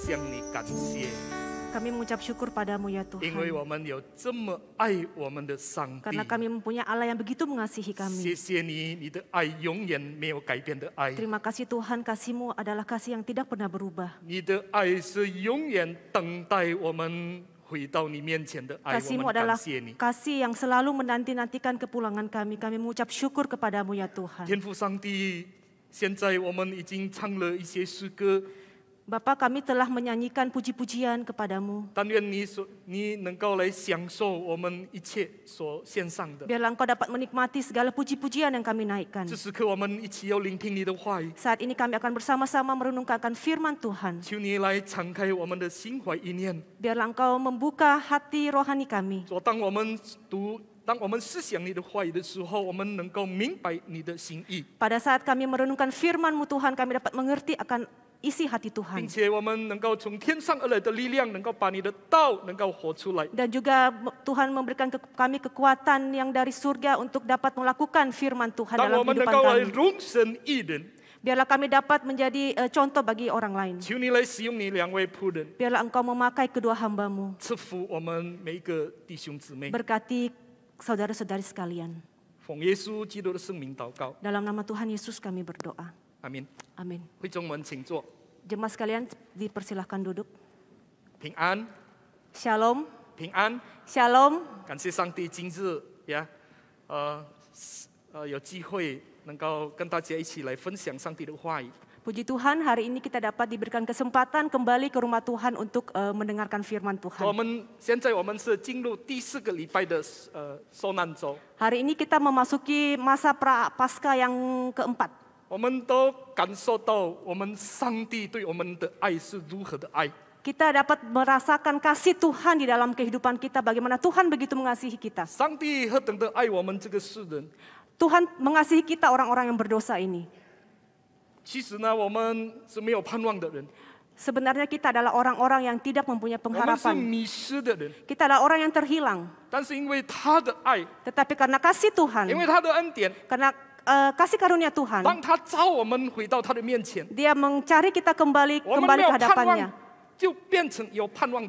Kami mengucap syukur padamu ya Tuhan. Karena kami mempunyai Allah yang begitu mengasihi kami. Terima kasih Tuhan, kasihmu adalah kasih yang tidak pernah berubah. Kasihmu adalah kasih yang selalu menanti-nantikan kepulangan kami. Kami mengucap syukur kepadamu ya Tuhan. Bapa, kami telah menyanyikan puji-pujian kepadamu. Biarlah engkau dapat menikmati segala puji-pujian yang kami naikkan. Saat ini kami akan bersama-sama merenungkan firman Tuhan. Biarlah engkau membuka hati rohani kami. pada saat kami merenungkan firman-Mu Tuhan, kami dapat mengerti akan isi hati Tuhan. Dan juga Tuhan memberikan ke kami kekuatan yang dari surga untuk dapat melakukan firman Tuhan dalam kehidupan kami. Biarlah kami dapat menjadi uh, contoh bagi orang lain. Biarlah engkau memakai kedua hambamu. Berkati saudara-saudari sekalian. Dalam nama Tuhan Yesus kami berdoa. Amin. Amin. Jemaat sekalian dipersilahkan duduk. Ping an. Shalom. Ping an. Shalom. Ya，Puji Tuhan, hari ini kita dapat diberikan kesempatan kembali ke rumah Tuhan untuk uh, mendengarkan firman Tuhan. Hari ini kita memasuki masa pra Paskah yang keempat. 我们都感受到我们上帝对我们的爱是如何的爱。Kita dapat merasakan kasih Tuhan di dalam kehidupan kita, bagaimana Tuhan begitu mengasihi kita. Tuhan mengasihi kita orang-orang yang berdosa ini. Sebenarnya kita adalah orang-orang yang tidak mempunyai pengharapan. Kita adalah orang yang terhilang. Tetapi karena kasih Tuhan, karena Eh, kasih karunia Tuhan. Dia mencari kita kembali kembali ke hadapannya.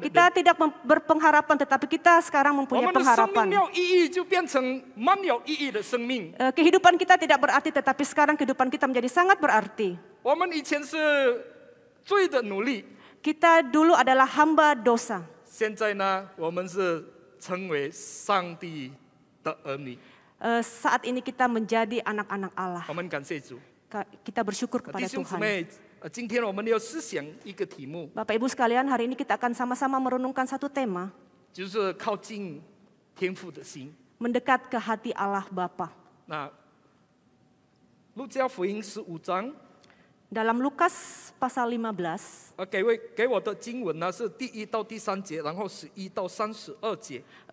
Kita tidak berpengharapan, tetapi kita sekarang mempunyai pengharapan. kehidupan kita tidak berarti, tetapi sekarang kehidupan kita menjadi sangat berarti. Kita dulu adalah hamba dosa. 现在呢，我们是成为上帝的儿女。Eh, saat ini kita menjadi anak-anak Allah. Kita bersyukur kepada Tuhan. Eh, Bapak Ibu sekalian, hari ini kita akan sama-sama merenungkan satu tema. Mendekat ke hati Allah Bapa. Nah, dalam Lukas pasal 15. Uh, eh,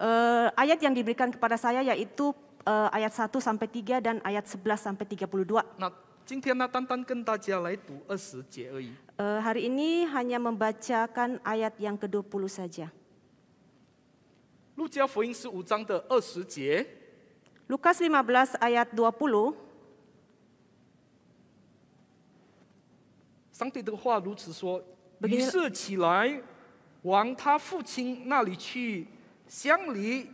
er ayat yang diberikan kepada saya yaitu uh, ayat 1 sampai 3 dan ayat 11 sampai 32. 那今天呢，单单跟大家来读二十节而已。呃, nah, hari ini hanya membacakan ayat yang ke-20 saja. 路加福音十五章的二十节。Lukas 15 ayat 20. 上帝的话如此说：于是起来，往他父亲那里去，相离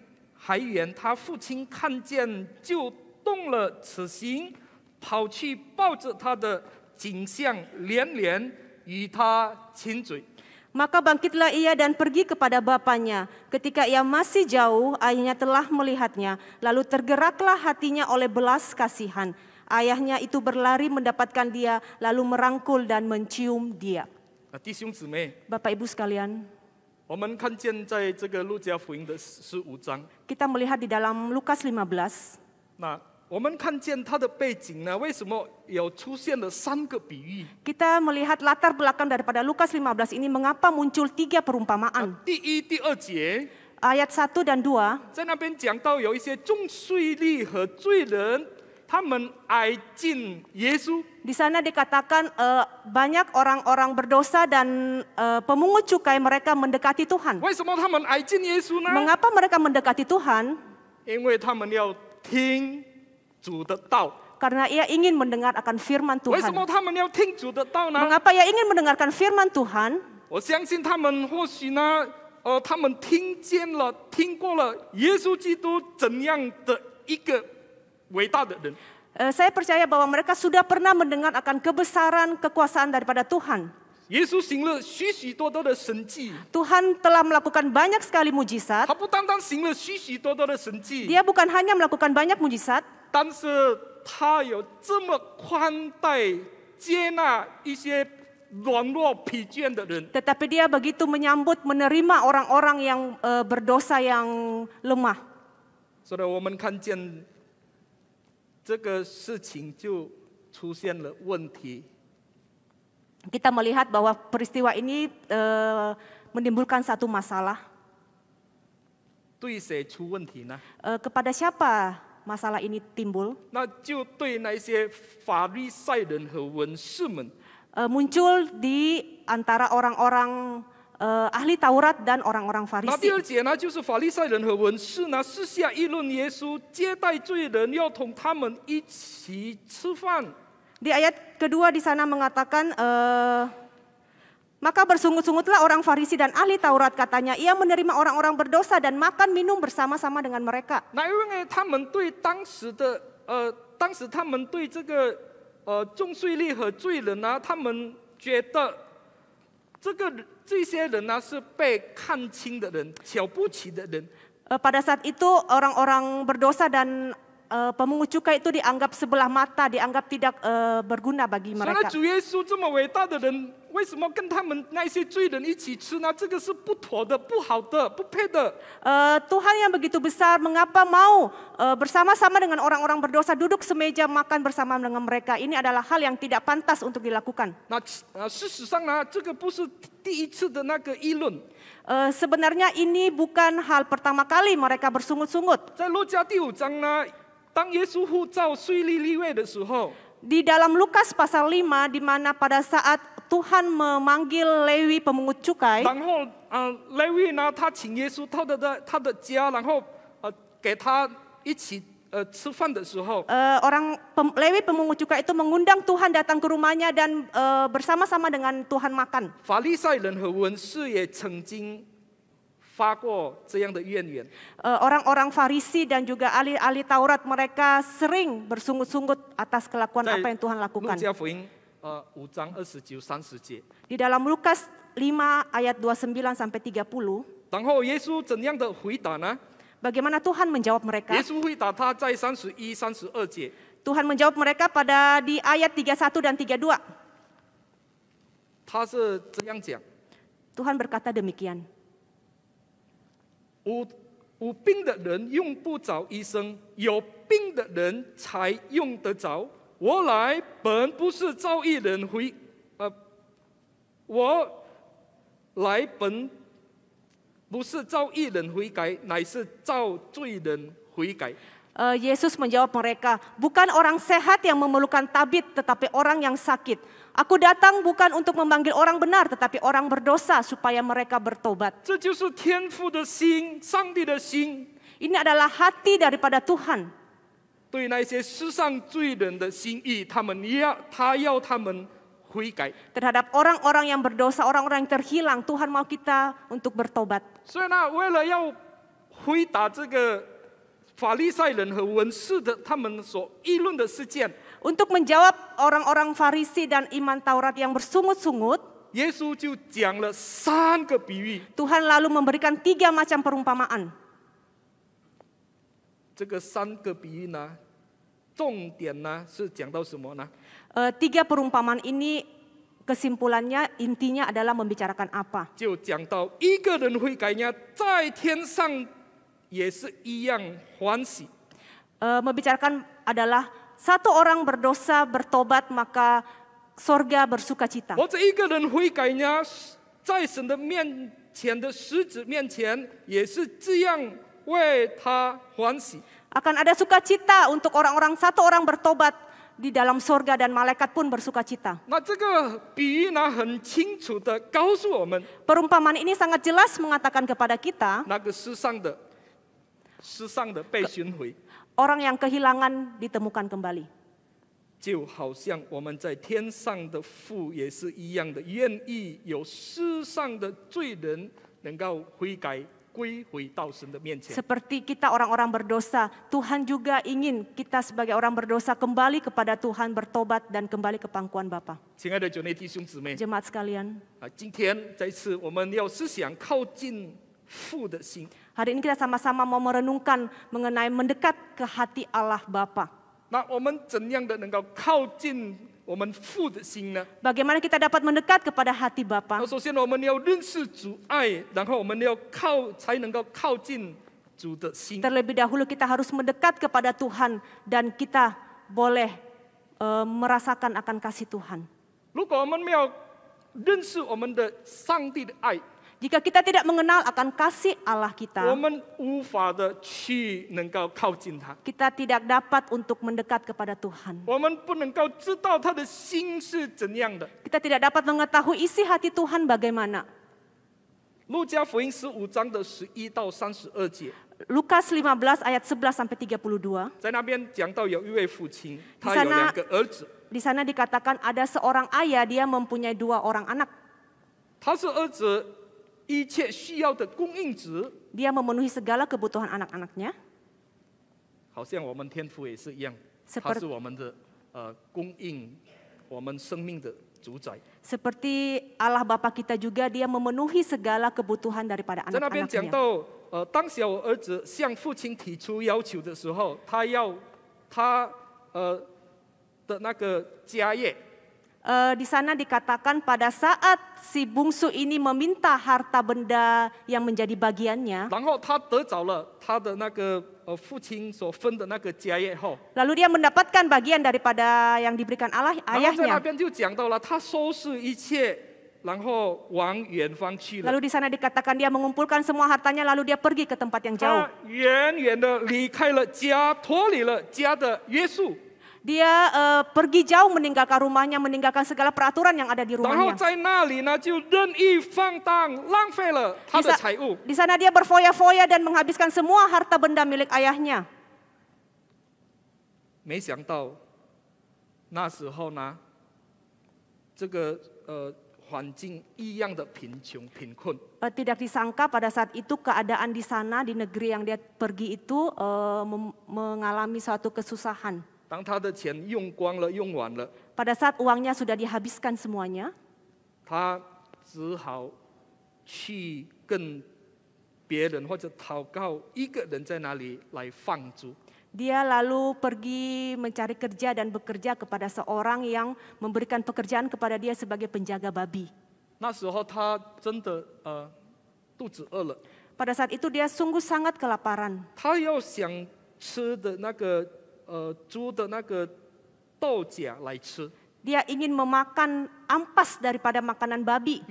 还原他父亲看见就动了此心，跑去抱着他的景象，连连与他亲嘴。Maka bangkitlah ia dan pergi kepada bapanya. Ketika ia masih jauh, ayahnya telah melihatnya. Lalu tergeraklah hatinya oleh belas kasihan. Ayahnya itu berlari mendapatkan dia, lalu merangkul dan mencium dia. Bapak ibu sekalian, kita melihat di dalam Lukas 15. Nah, kita melihat latar belakang daripada Lukas 15 ini mengapa muncul tiga perumpamaan. Ah, Ayat 1 dan 2. 在那边讲到有一些重税吏和罪人 di sana dikatakan uh, banyak orang-orang berdosa dan uh, pemungut cukai mereka mendekati Tuhan. Mengapa mereka mendekati Tuhan? Karena ia ingin mendengar akan firman Tuhan. Mengapa ia ingin mendengarkan firman Tuhan? 我相信他们或许呢，呃，他们听见了、听过了耶稣基督怎样的一个 Eh, saya percaya bahwa mereka sudah pernah mendengar akan kebesaran kekuasaan daripada Tuhan. Tuhan telah melakukan banyak sekali mujizat. Dia bukan hanya melakukan banyak mujizat. Tetapi dia begitu menyambut menerima orang-orang yang eh, berdosa yang lemah. 这个事情就出现了问题。Kita melihat bahwa peristiwa ini eh, menimbulkan satu masalah. kepada siapa masalah ini timbul? 那就对那些法利赛人和文士们。Uh, muncul di antara orang-orang Eh, ahli Taurat dan orang-orang Farisi. di ayat kedua di sana mengatakan, uh, maka bersungut-sungutlah orang Farisi dan ahli Taurat katanya, ia menerima orang-orang berdosa dan makan minum bersama-sama dengan mereka. Nah, karena pada saat itu orang-orang berdosa dan uh, eh, pemungut cukai itu dianggap sebelah mata, dianggap tidak uh, berguna bagi mereka. Uh, Tuhan yang begitu besar, mengapa mau uh, bersama-sama dengan orang-orang berdosa duduk semeja makan bersama dengan mereka? Ini adalah hal yang tidak pantas untuk dilakukan. Nah, Uh, sebenarnya ini bukan hal pertama kali mereka bersungut-sungut. 在路加第五章呢，当耶稣呼召税吏立位的时候，di dalam Lukas pasal lima di mana pada saat Tuhan memanggil Lewi pemungut cukai. 然后，呃，雷位呢，他请耶稣到他的他的家，然后，呃，给他一起呃吃饭的时候，Eh, orang pem, Lewi pemungut cukai itu mengundang Tuhan datang ke rumahnya dan eh, bersama-sama dengan Tuhan makan. 法利赛人和文士也曾经发过这样的怨言。Orang-orang Farisi dan juga ahli-ahli Taurat mereka sering bersungut-sungut atas kelakuan apa yang Tuhan lakukan. 路加福音呃五章二十九三十节。Di dalam Lukas 5 ayat 29 sampai 30. 然后耶稣怎样的回答呢？Bagaimana Tuhan menjawab mereka? Tuhan menjawab mereka pada di ayat 31 dan 32. Tuhan berkata demikian. 无无病的人用不着医生，有病的人才用得着。我来本不是召义人悔，呃，我来本不是召义人悔改，乃是召罪人悔改。呃，耶稣 menjawab mereka bukan orang sehat yang memerlukan t a b i b tetapi orang yang sakit. Aku datang bukan untuk memanggil orang benar, tetapi orang berdosa supaya mereka bertobat. Ini adalah hati daripada Tuhan. Terhadap orang-orang yang berdosa, orang-orang yang terhilang, Tuhan mau kita untuk bertobat. 所以呢，为了要回答这个法利赛人和文士的他们所议论的事件。untuk menjawab orang-orang Farisi dan iman Taurat yang bersungut-sungut, Tuhan lalu memberikan tiga macam perumpamaan. Eh, tiga perumpamaan ini kesimpulannya intinya adalah membicarakan apa. Eh, membicarakan adalah satu orang berdosa bertobat maka sorga bersuka cita. Akan ada sukacita untuk orang-orang satu orang bertobat di dalam sorga dan malaikat pun bersuka cita. Perumpamaan ini sangat jelas mengatakan kepada kita. 那个世上的,世上的被寻回。orang yang kehilangan ditemukan kembali. seperti kita orang-orang berdosa, Tuhan juga ingin kita sebagai orang berdosa kembali kepada Tuhan, bertobat dan kembali ke pangkuan Bapa. Jemaat sekalian, Hari ini kita sama-sama mau merenungkan mengenai mendekat ke hati Allah Bapa. Bagaimana kita dapat mendekat kepada hati Bapa? Terlebih dahulu kita harus mendekat kepada Tuhan dan kita boleh uh, merasakan akan kasih Tuhan. Jika kita tidak mengenal akan kasih Allah kita, kita tidak dapat untuk mendekat kepada Tuhan. Kita tidak dapat mengetahui isi hati Tuhan bagaimana. Lukas 15 ayat 11 sampai 32. Di sana, dikatakan ada seorang ayah dia mempunyai dua orang anak. 他是儿子一切需要的供应者。他满足了所有孩子的需求。好像我们天父也是一样，他是我们的呃供应，我们生命的主宰。像阿拉爸爸一样，他满足了所有孩子的需求。在那边讲到，当小儿子向父亲提出要求的时候，他要他呃的那个家业。e, di sana dikatakan pada saat si bungsu ini meminta harta benda yang menjadi bagiannya. Lalu dia mendapatkan bagian daripada yang diberikan Allah ayahnya. Lalu di sana dikatakan dia mengumpulkan semua hartanya lalu dia pergi ke tempat yang jauh dia uh, pergi jauh meninggalkan rumahnya, meninggalkan segala peraturan yang ada di rumahnya. Di, sa di sana dia berfoya-foya dan menghabiskan semua harta benda milik ayahnya. Eh, eh, tidak disangka pada saat itu keadaan di sana di negeri yang dia pergi itu uh, mengalami suatu kesusahan. Pada saat uangnya sudah dihabiskan semuanya, dia lalu pergi mencari kerja dan bekerja kepada seorang yang memberikan pekerjaan kepada dia sebagai penjaga babi. Pada saat itu dia sungguh sangat kelaparan. 他要想吃的那个呃猪的那个豆荚来吃。Dia ingin memakan ampas daripada makanan babi.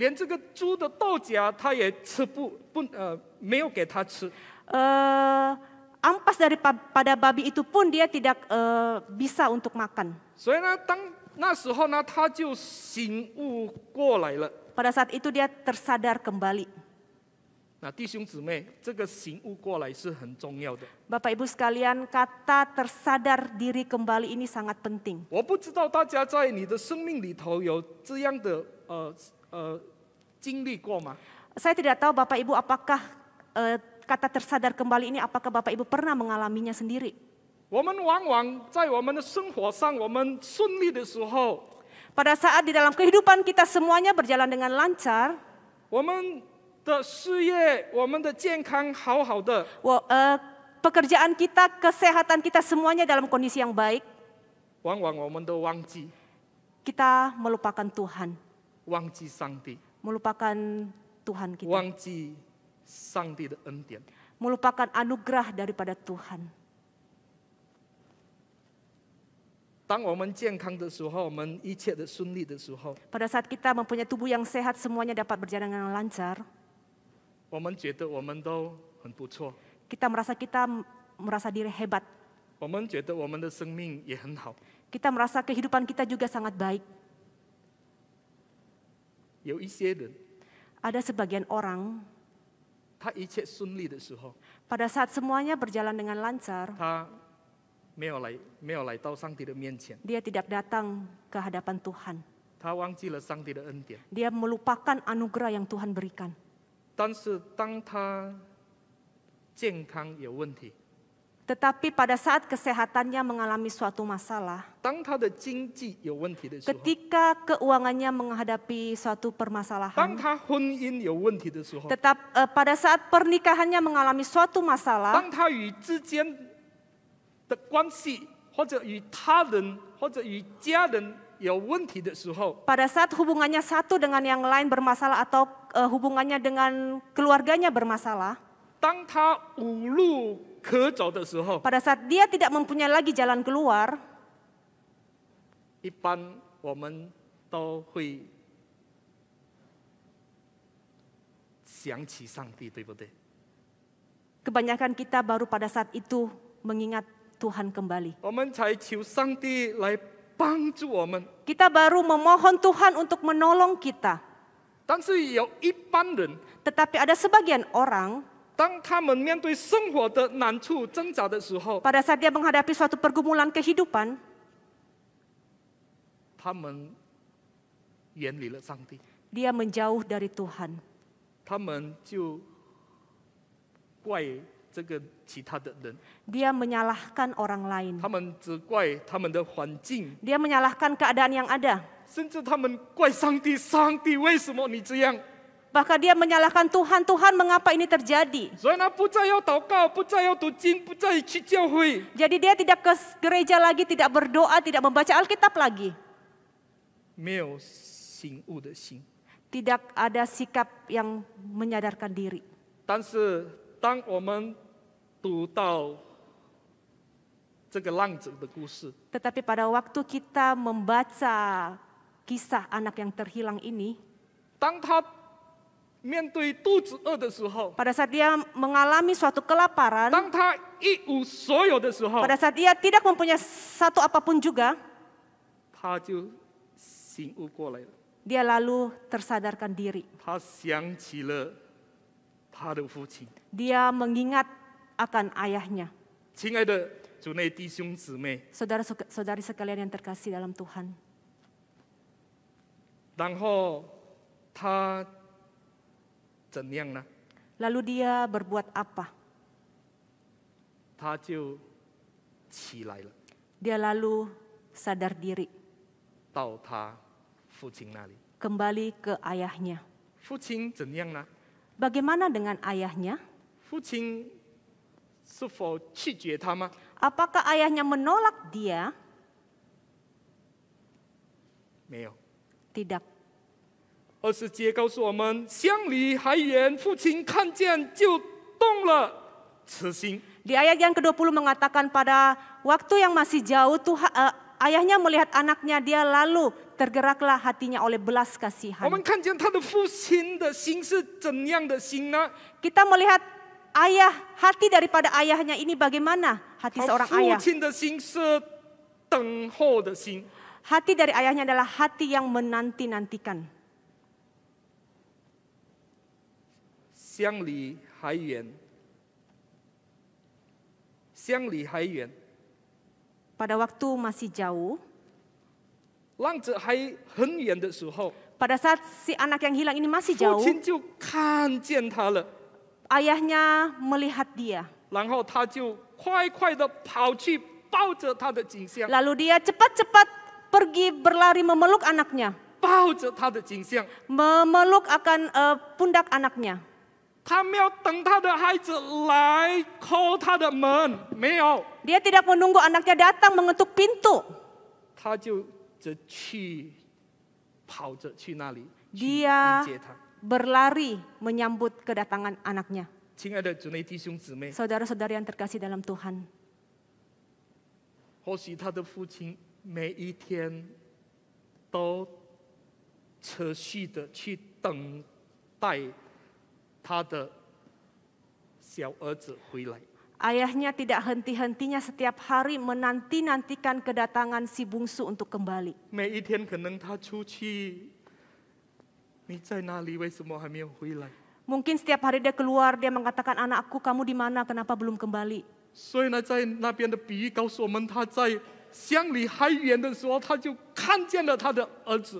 daripada babi itu pun dia tidak uh, bisa untuk makan. Pada saat itu dia tersadar kembali. Nah, Bapak Ibu sekalian, kata tersadar diri kembali ini sangat penting. Saya tidak tahu Bapak Ibu apakah kata tersadar kembali ini apakah Bapak Ibu pernah mengalaminya sendiri? Pada saat di dalam kehidupan kita semuanya berjalan dengan lancar, 的事业，我们的健康好好的。我呃，pekerjaan eh, kita, kesehatan kita semuanya dalam kondisi yang baik。往往我们都忘记。kita melupakan Tuhan。忘记上帝。melupakan Tuhan kita。忘记上帝的恩典。melupakan anugerah daripada Tuhan。当我们健康的时候，我们一切的顺利的时候。pada saat kita mempunyai tubuh yang sehat, semuanya dapat berjalan dengan lancar. 我们觉得我们都很不错。Kita merasa kita merasa diri hebat. Kita merasa kehidupan kita juga sangat baik. Ada sebagian orang. Pada saat semuanya berjalan dengan lancar, dia tidak datang ke hadapan Tuhan. Dia melupakan anugerah yang Tuhan berikan. 但是当他健康有问题，tetapi pada saat kesehatannya mengalami suatu masalah, Ketika keuangannya menghadapi suatu permasalahan, Tetap uh, eh, pada saat pernikahannya mengalami suatu masalah, Pada saat hubungannya satu dengan yang lain bermasalah atau uh, hubungannya dengan keluarganya bermasalah, pada saat dia tidak mempunyai lagi jalan keluar, kebanyakan kita baru pada saat itu mengingat Tuhan kembali. Kita baru memohon Tuhan untuk menolong kita. Tetapi ada sebagian orang pada saat dia menghadapi suatu pergumulan kehidupan, Dia menjauh dari Tuhan. Dia menyalahkan orang lain. Dia menyalahkan keadaan yang ada bahkan dia menyalahkan Tuhan, Tuhan mengapa ini terjadi? Jadi dia tidak ke gereja lagi, tidak berdoa, tidak membaca Alkitab lagi. Tidak ada sikap yang menyadarkan diri. Tetapi pada waktu kita membaca kisah anak yang terhilang ini, e pada saat dia mengalami suatu kelaparan, pada saat dia tidak mempunyai satu apapun juga, dia lalu tersadarkan diri. Dia mengingat akan ayahnya. Saudara-saudari sekalian yang terkasih dalam Tuhan. 然后他怎样呢？Lalu dia berbuat apa? 他就起来了，Dia lalu sadar diri 到他父亲那里。kembali ke ayahnya. 父亲怎样呢？Bagaimana dengan ayahnya? 父亲是否拒绝他吗？Apakah ayahnya menolak dia? 没有，tidak. Di ayat yang ke-20 mengatakan pada waktu yang masih jauh Tuhan uh, ayahnya melihat anaknya dia lalu tergeraklah hatinya oleh belas kasihan. Kita melihat ayah hati daripada ayahnya ini bagaimana hati seorang ayah. Hati dari ayahnya adalah hati yang menanti-nantikan. Xiang Li Hai Yuan. Xiang Li Hai Yuan. Pada waktu masih jauh. Lang Hai Hen Yuan de Suhou. Pada saat si anak yang hilang ini masih jauh. Fu Jiu Kan Jian Ta Le. Ayahnya melihat dia. Lang Hou Ta Jiu Lalu dia cepat-cepat pergi berlari memeluk anaknya. Memeluk akan uh, pundak anaknya. Dia tidak menunggu anaknya datang mengetuk pintu. Dia berlari menyambut kedatangan anaknya. saudara saudari yang terkasih dalam Tuhan. 或许他的父亲每一天都持续的去等待他的小儿子回来。Ayahnya tidak henti-hentinya setiap hari menanti-nantikan kedatangan si bungsu untuk kembali. Mungkin setiap hari dia keluar, dia mengatakan anakku kamu di mana, kenapa belum kembali? 所以呢，在那边的比喻告诉我们，他在乡里还远的时候，他就看见了他的儿子。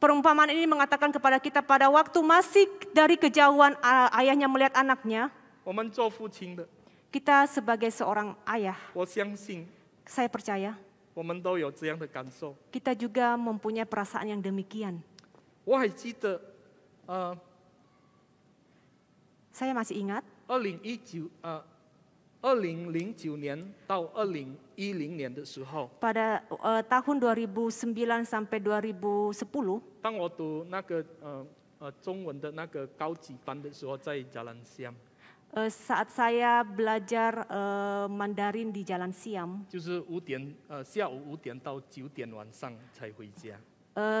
Perumpamaan ini mengatakan kepada kita pada waktu masih dari kejauhan ayahnya melihat anaknya. Kita sebagai seorang ayah. Saya percaya. Kita juga mempunyai perasaan yang demikian. Saya masih ingat. 2019, pada eh, tahun 2009 sampai 2010，当我读那个呃呃中文的那个高级班的时候，在 Jalan Siam. saat saya belajar eh, Mandarin di Jalan Siam.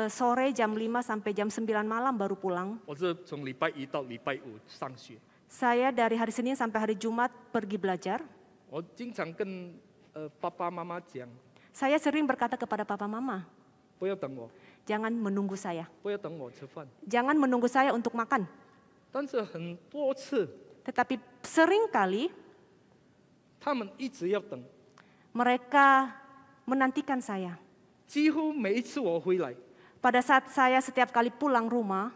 sore jam 5 sampai jam 9 malam baru pulang. 我是从礼拜一到礼拜五上学。saya dari hari Senin sampai hari Jumat pergi belajar. Oh, e, saya sering berkata kepada papa mama, jangan menunggu saya. Jangan menunggu saya untuk makan. Tetapi sering kali mereka menantikan saya. Pada saat saya setiap kali pulang rumah,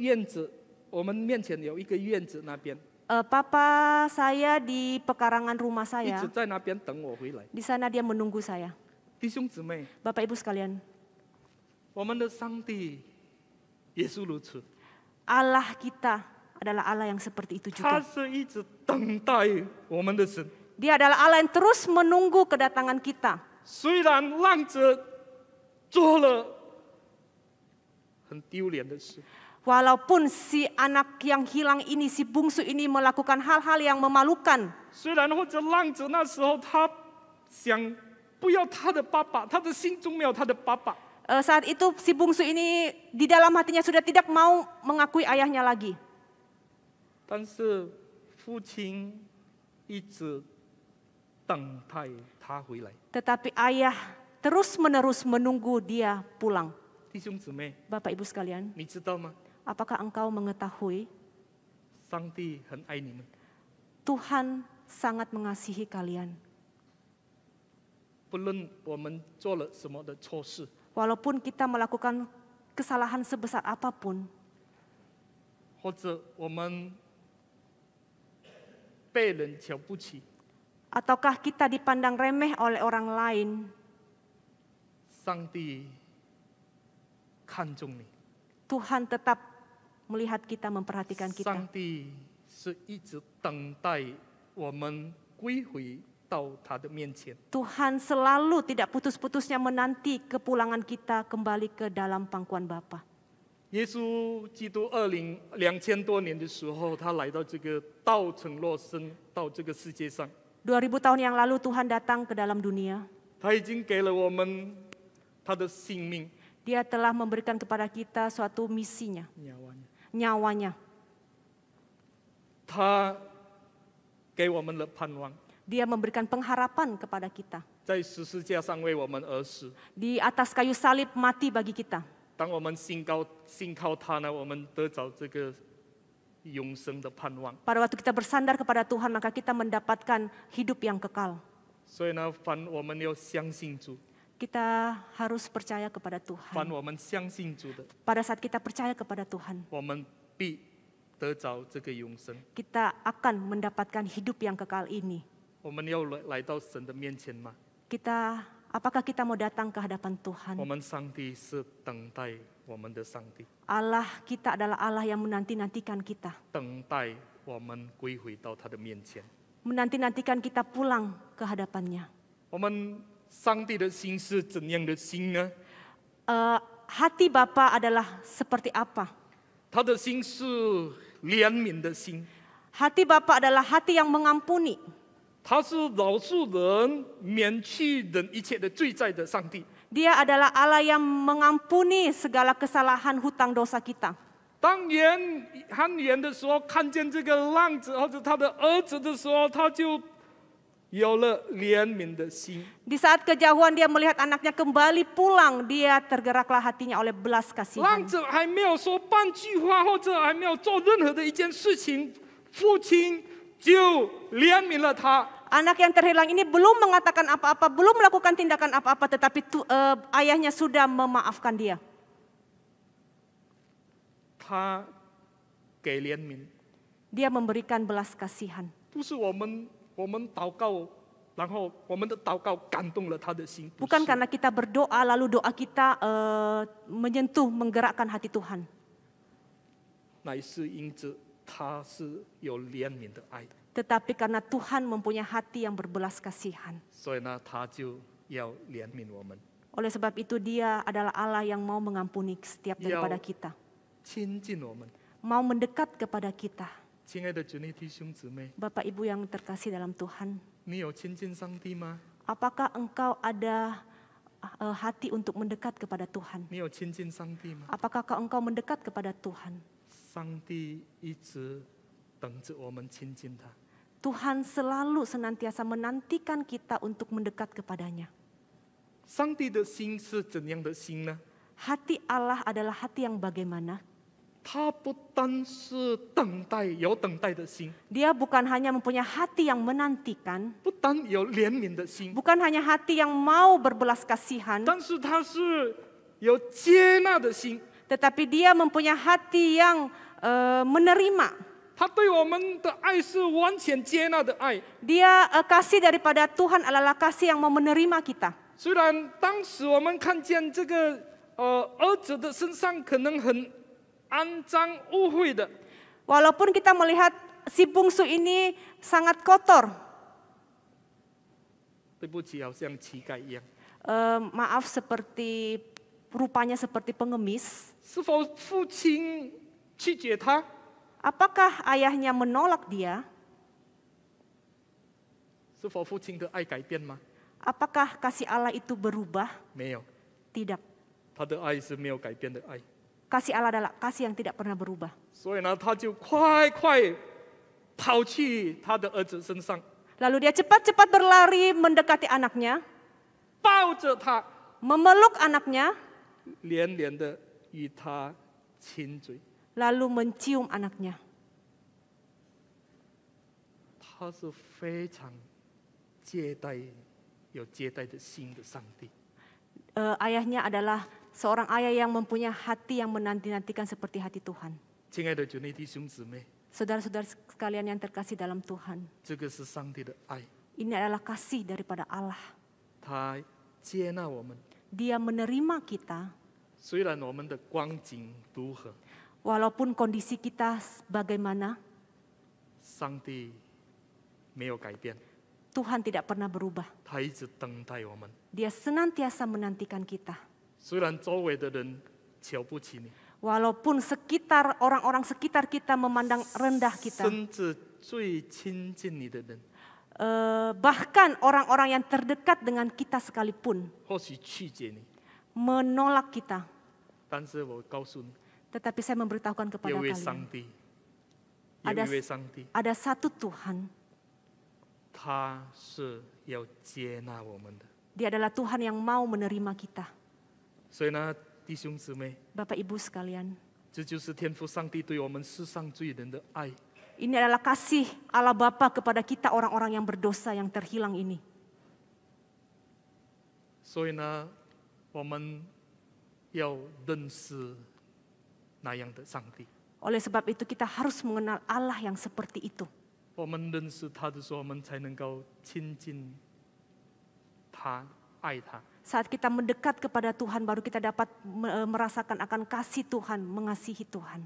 院子,我们面前有一个院子那边。Uh, papa saya di pekarangan rumah saya. Di sana dia menunggu saya. Bapak Ibu sekalian. Allah kita adalah Allah yang seperti itu juga. Dia adalah Allah yang terus menunggu kedatangan kita. Walaupun si anak yang hilang ini, si bungsu ini melakukan hal-hal yang memalukan. saat itu si bungsu ini di dalam hatinya sudah tidak mau mengakui ayahnya lagi. Tetapi ayah terus menerus menunggu dia pulang. Bapak Ibu sekalian，你知道吗？Apakah engkau mengetahui? Tuhan sangat mengasihi kalian. Walaupun kita melakukan kesalahan sebesar apapun, ataukah kita dipandang remeh oleh orang lain? Tuhan tetap melihat kita, memperhatikan kita. Tuhan selalu tidak putus-putusnya menanti kepulangan kita kembali ke dalam pangkuan Bapa. Yesus Kristus 2000 tahun yang lalu Tuhan datang ke dalam dunia. Dia telah memberikan kepada kita suatu misinya, nyawanya. Dia memberikan pengharapan kepada kita. Di atas kayu salib mati bagi kita. Pada waktu kita bersandar kepada Tuhan, maka kita mendapatkan hidup yang kekal kita harus percaya kepada Tuhan. Pada saat kita percaya kepada Tuhan, kita akan mendapatkan hidup yang kekal ini. Kita apakah kita mau datang ke hadapan Tuhan? Allah kita adalah Allah yang menanti-nantikan kita. Menanti-nantikan kita pulang ke hadapannya. 上帝的心是怎样的心呢？呃，hati bapa adalah seperti apa？他的心是怜悯的心。hati bapa adalah hati yang mengampuni。他是饶恕人、免去人一切的罪债的上帝。Dia adalah Allah yang mengampuni segala kesalahan hutang dosa kita。当年韩衍的时候，看见这个浪子或者他的儿子的时候，他就。Di saat kejauhan dia melihat anaknya kembali pulang, dia tergeraklah hatinya oleh belas kasihan. Anak yang terhilang ini belum mengatakan apa-apa, belum melakukan tindakan apa-apa, tetapi tu, uh, ayahnya sudah memaafkan dia. Dia memberikan belas kasihan. 不是我们 bukan karena kita berdoa lalu doa kita eh, menyentuh menggerakkan hati Tuhan. Tetapi karena Tuhan mempunyai hati yang berbelas kasihan. oleh sebab itu dia adalah Allah yang mau mengampuni setiap daripada kita. Mau mendekat kepada kita. Bapak Ibu yang terkasih dalam Tuhan, Apakah engkau ada eh, hati untuk mendekat kepada Tuhan? Apakah engkau mendekat kepada Tuhan? Tuhan selalu senantiasa menantikan kita untuk mendekat kepadanya. Hati Allah adalah hati yang bagaimana? Dia bukan hanya mempunyai hati yang menantikan. bukan hanya hati yang mau berbelas kasihan. tetapi dia mempunyai hati yang eh, menerima. Dia eh, kasih daripada Tuhan adalah kasih yang mau menerima kita. 虽然当时我们看见这个呃儿子的身上可能很 Walaupun kita melihat si bungsu ini sangat kotor. Uh, maaf seperti rupanya seperti pengemis. Apakah ayahnya menolak dia? Apakah kasih Allah itu berubah? Tidak kasih Allah adalah kasih yang tidak pernah berubah. Lalu dia cepat-cepat berlari mendekati anaknya, memeluk anaknya, Lalu mencium anaknya. Uh, ayahnya adalah seorang ayah yang mempunyai hati yang menanti-nantikan seperti hati Tuhan. Saudara-saudara sekalian yang terkasih dalam Tuhan. Ini adalah kasih daripada Allah. Dia menerima kita. Walaupun kondisi kita bagaimana, Tuhan tidak pernah berubah. Dia senantiasa menantikan kita. Walaupun sekitar orang-orang sekitar kita memandang rendah kita. bahkan orang-orang yang terdekat dengan kita sekalipun menolak kita. Tetapi saya memberitahukan kepada kalian. Ada, ada satu Tuhan. Dia adalah Tuhan yang mau menerima kita. 所以呢，弟兄姊妹，Bapak Ibu sekalian，这就是天父上帝对我们世上罪人的爱。Ini adalah kasih Allah Bapa kepada kita orang-orang yang berdosa yang terhilang ini. 所以呢，我们要认识那样的上帝。Oleh sebab itu kita harus mengenal Allah yang seperti itu. 我们认识他的时候，我们才能够亲近他。saat kita mendekat kepada Tuhan baru kita dapat eh, merasakan akan kasih Tuhan, mengasihi Tuhan.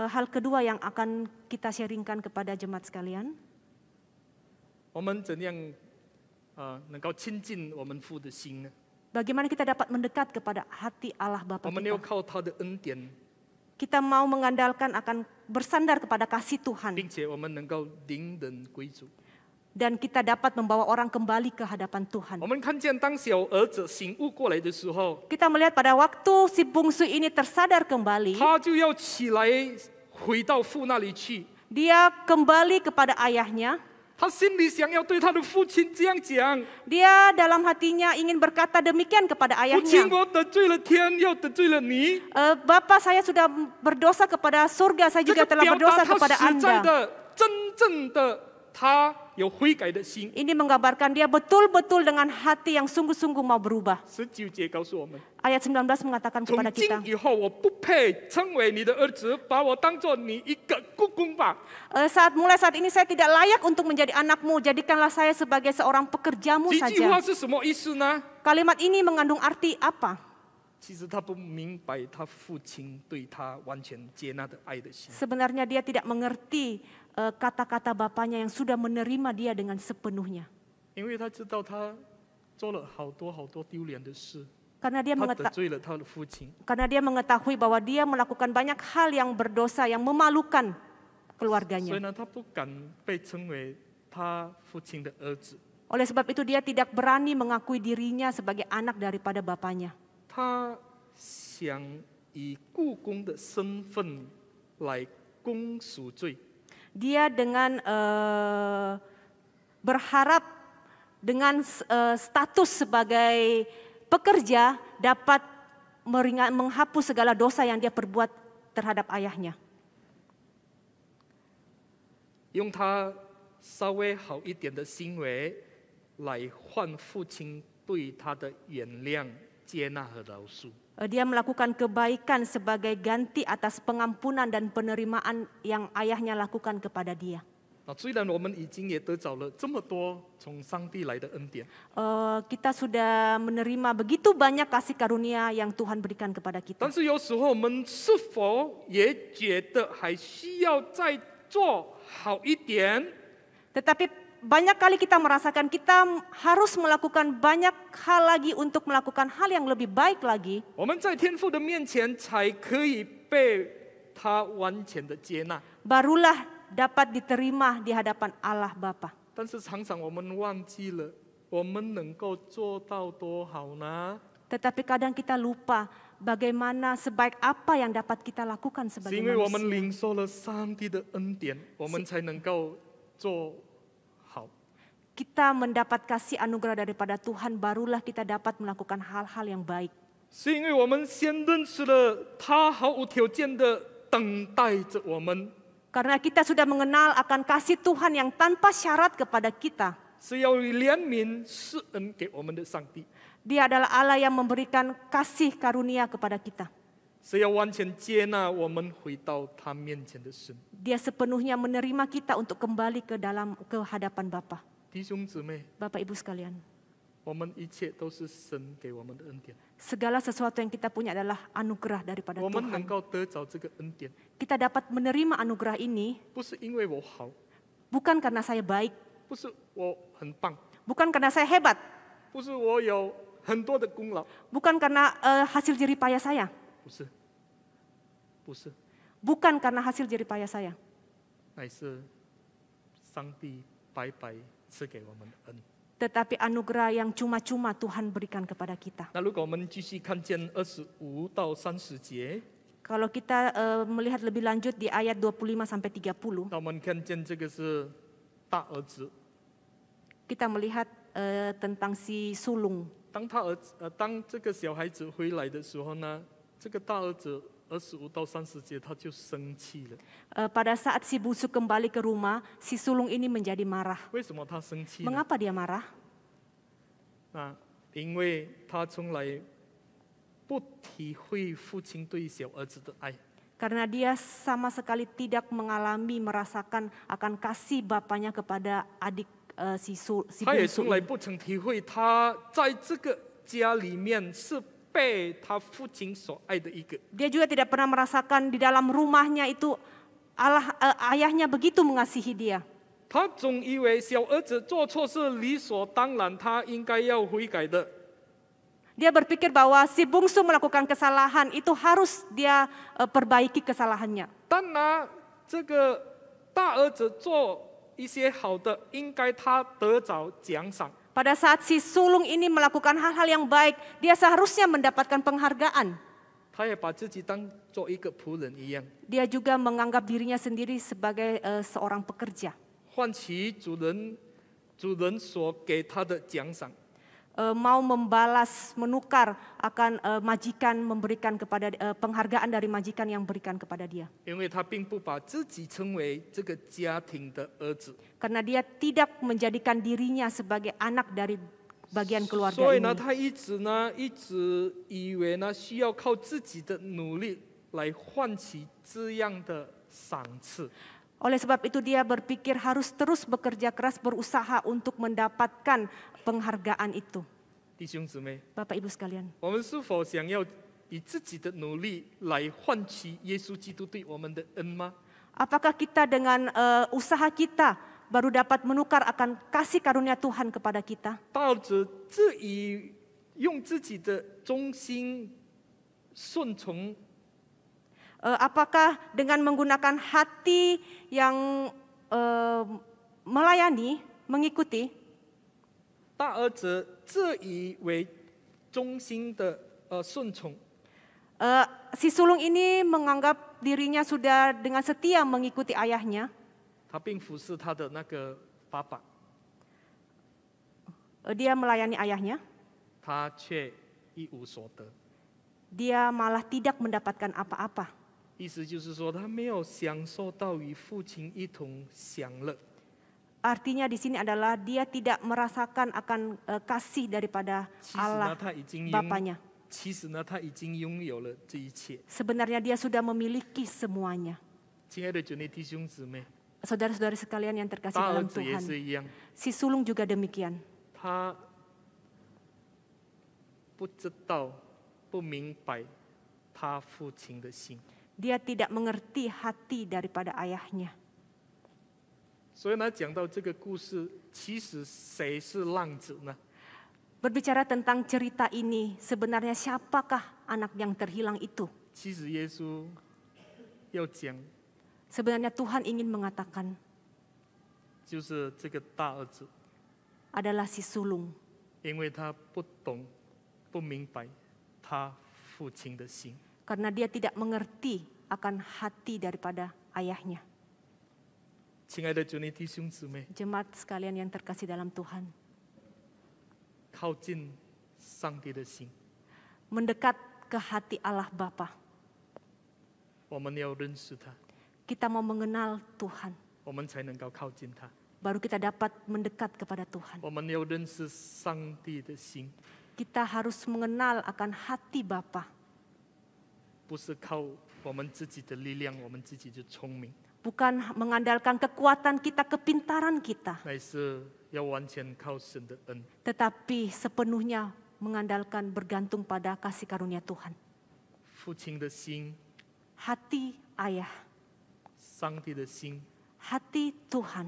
Hal kedua yang akan kita sharingkan kepada jemaat sekalian. Bagaimana kita dapat mendekat kepada hati Allah Bapa kita? Kita mau mengandalkan akan bersandar kepada kasih Tuhan dan kita dapat membawa orang kembali ke hadapan Tuhan. Kita melihat pada waktu si bungsu ini tersadar kembali, dia kembali kepada ayahnya. Dia dalam hatinya ingin berkata demikian kepada ayahnya. Bapak saya sudah berdosa kepada surga, saya juga telah berdosa kepada Anda. Ini menggambarkan dia betul-betul dengan hati yang sungguh-sungguh mau berubah. Ayat 19 mengatakan kepada kita. Eh, saat mulai saat ini saya tidak layak untuk menjadi anakmu. Jadikanlah saya sebagai seorang pekerjamu saja. Nah. Kalimat ini mengandung arti apa? Sebenarnya dia tidak mengerti Eh, kata-kata bapaknya yang sudah menerima dia dengan sepenuhnya. Karena dia, karena dia mengetahui bahwa dia melakukan banyak hal yang berdosa, yang memalukan keluarganya. Oleh sebab itu dia tidak berani mengakui dirinya sebagai anak daripada bapaknya. Dia 以故宫的身份来公赎罪。dia dengan eh, berharap dengan eh, status sebagai pekerja dapat meringat, menghapus segala dosa yang dia perbuat terhadap ayahnya. 用他稍微好一点的行为来换父亲对他的原谅、接纳和饶恕。Eh, dia melakukan kebaikan sebagai ganti atas pengampunan dan penerimaan yang ayahnya lakukan kepada dia. kita sudah menerima begitu banyak kasih karunia yang Tuhan berikan kepada kita. Tetapi banyak kali kita merasakan kita harus melakukan banyak hal lagi untuk melakukan hal yang lebih baik lagi. Barulah dapat diterima di hadapan Allah Bapa. Tetapi kadang kita lupa bagaimana sebaik apa yang dapat kita lakukan sebagai manusia kita mendapat kasih anugerah daripada Tuhan, barulah kita dapat melakukan hal-hal yang baik. Karena kita sudah mengenal akan kasih Tuhan yang tanpa syarat kepada kita. Dia adalah Allah yang memberikan kasih karunia kepada kita. Dia sepenuhnya menerima kita untuk kembali ke dalam kehadapan hadapan Bapa. 弟兄姊妹，Bapak Ibu sekalian, segala sesuatu yang kita punya adalah anugerah daripada Tuhan. Kita dapat menerima anugerah ini Bukan karena saya baik, Bukan karena saya hebat, Bukan eh, karena hasil jeripaya saya, Bukan karena hasil jeripaya saya, 乃是上帝白白 tetapi anugerah yang cuma-cuma Tuhan berikan kepada kita. Kalau kita uh, melihat lebih lanjut di ayat 25 sampai 30. Kita melihat uh, tentang si sulung. 当他儿子呃，当这个小孩子回来的时候呢，这个大儿子 pada saat si busuk kembali ke rumah, si sulung ini menjadi marah. Mengapa dia marah? 啊，因为他从来不体会父亲对小儿子的爱。Karena dia sama sekali tidak mengalami merasakan akan kasih bapaknya kepada adik uh, si dalam si ini. Dia juga tidak pernah merasakan di dalam rumahnya itu Allah eh, ayahnya begitu mengasihi dia. Dia berpikir bahwa si bungsu melakukan kesalahan itu harus dia uh, perbaiki kesalahannya. Pada saat si sulung ini melakukan hal-hal yang baik, dia seharusnya mendapatkan penghargaan. Dia juga menganggap dirinya sendiri sebagai uh, seorang pekerja. 主人所给他的奖赏, E, mau membalas, menukar akan e, majikan memberikan kepada e, penghargaan dari majikan yang berikan kepada dia. Karena dia tidak menjadikan dirinya sebagai anak dari bagian keluarga ini. Oleh sebab itu dia berpikir harus terus bekerja keras berusaha untuk mendapatkan penghargaan itu. Bapak Ibu sekalian, Apakah kita dengan uh, usaha kita baru dapat menukar akan kasih karunia Tuhan kepada kita? Uh, apakah dengan menggunakan hati yang uh, melayani, mengikuti? 大儿子自以为忠心的呃顺从。Uh, si sulung ini menganggap dirinya sudah dengan setia mengikuti ayahnya. Dia melayani ayahnya. Dia malah tidak mendapatkan apa-apa. 意思就是说，他没有享受到与父亲一同享乐。Artinya di sini adalah dia tidak merasakan akan eh, kasih daripada Allah Bapaknya. Sebenarnya dia sudah memiliki semuanya. saudara saudara sekalian yang terkasih dalam Tuhan. Si sulung juga demikian. Dia tidak mengerti hati daripada ayahnya. 所以呢，讲到这个故事，其实谁是浪子呢？Berbicara tentang cerita ini, sebenarnya siapakah anak yang terhilang itu? Sebenarnya Tuhan ingin mengatakan Adalah si sulung Karena dia tidak mengerti akan hati daripada ayahnya. 亲爱的主内弟兄姊妹，jemaat sekalian yang terkasih dalam Tuhan，靠近上帝的心，mendekat ke hati Allah Bapa。我们要认识他，kita mau mengenal Tuhan，我们才能够靠近他。Baru kita dapat mendekat kepada Tuhan。我们要认识上帝的心，kita harus mengenal akan hati Bapa。不是靠我们自己的力量，我们自己就聪明。bukan mengandalkan kekuatan kita, kepintaran kita. Tetapi sepenuhnya mengandalkan bergantung pada kasih karunia Tuhan. Hati ayah. Hati Tuhan.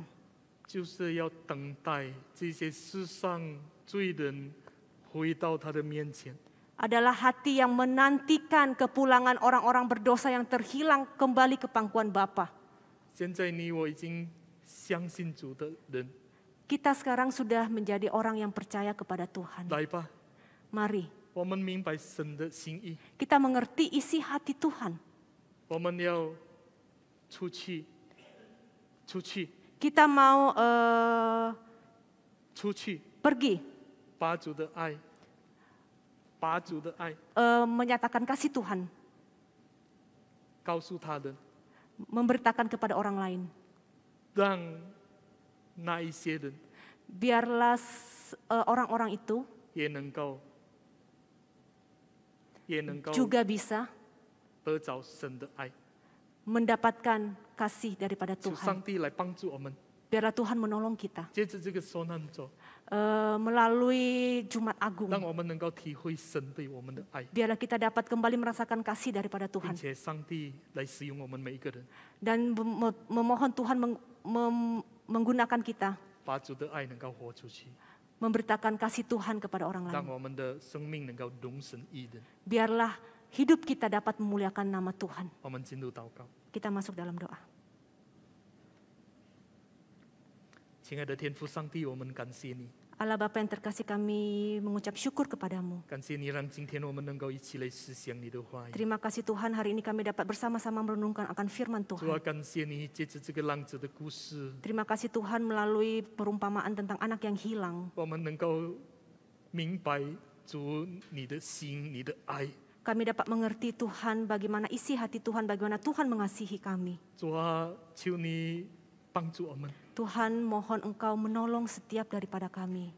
Adalah hati yang menantikan kepulangan orang-orang berdosa yang terhilang kembali ke pangkuan Bapak. Kita sekarang sudah menjadi orang yang percaya kepada Tuhan. Mari. Kita mengerti isi hati Tuhan. Kita mau uh, menyatakan kasih Tuhan memberitakan kepada orang lain. Dan biarlah e, orang-orang itu juga bisa mendapatkan kasih daripada Tuhan. Biarlah Tuhan menolong kita. Eh, melalui Jumat Agung. Biarlah kita dapat kembali merasakan kasih daripada Tuhan. Dan memohon Tuhan meng mem menggunakan kita. Memberitakan kasih Tuhan kepada orang lain. Biarlah hidup kita dapat memuliakan nama Tuhan. Kita masuk dalam doa. 亲爱的天父上帝，我们感谢你。Allah Bapa yang terkasih kami mengucap syukur kepadamu. Kan Terima kasih Tuhan hari ini kami dapat bersama-sama merenungkan akan firman Tuhan. Terima kasih Tuhan melalui perumpamaan tentang anak yang hilang. Kami dapat mengerti Tuhan bagaimana isi hati Tuhan, bagaimana Tuhan mengasihi kami. Tuhan, Tuhan mohon Engkau menolong setiap daripada kami.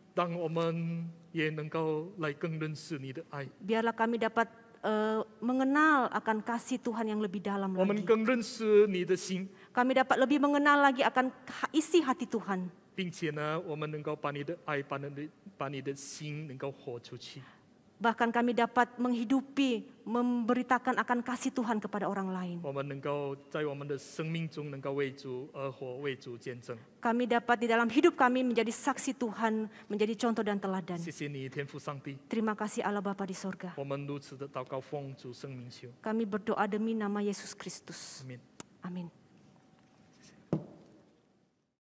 Biarlah kami dapat uh, mengenal akan kasih Tuhan yang lebih dalam lagi. Kami dapat lebih mengenal lagi akan isi hati Tuhan. 并且呢，我们能够把你的爱，把你的把你的心能够活出去。Bahkan kami dapat menghidupi, memberitakan akan kasih Tuhan kepada orang lain. Kami dapat di dalam hidup kami menjadi saksi Tuhan, menjadi contoh dan teladan. Terima kasih Allah Bapa di sorga. Kami berdoa demi nama Yesus Kristus. Amin. Amin.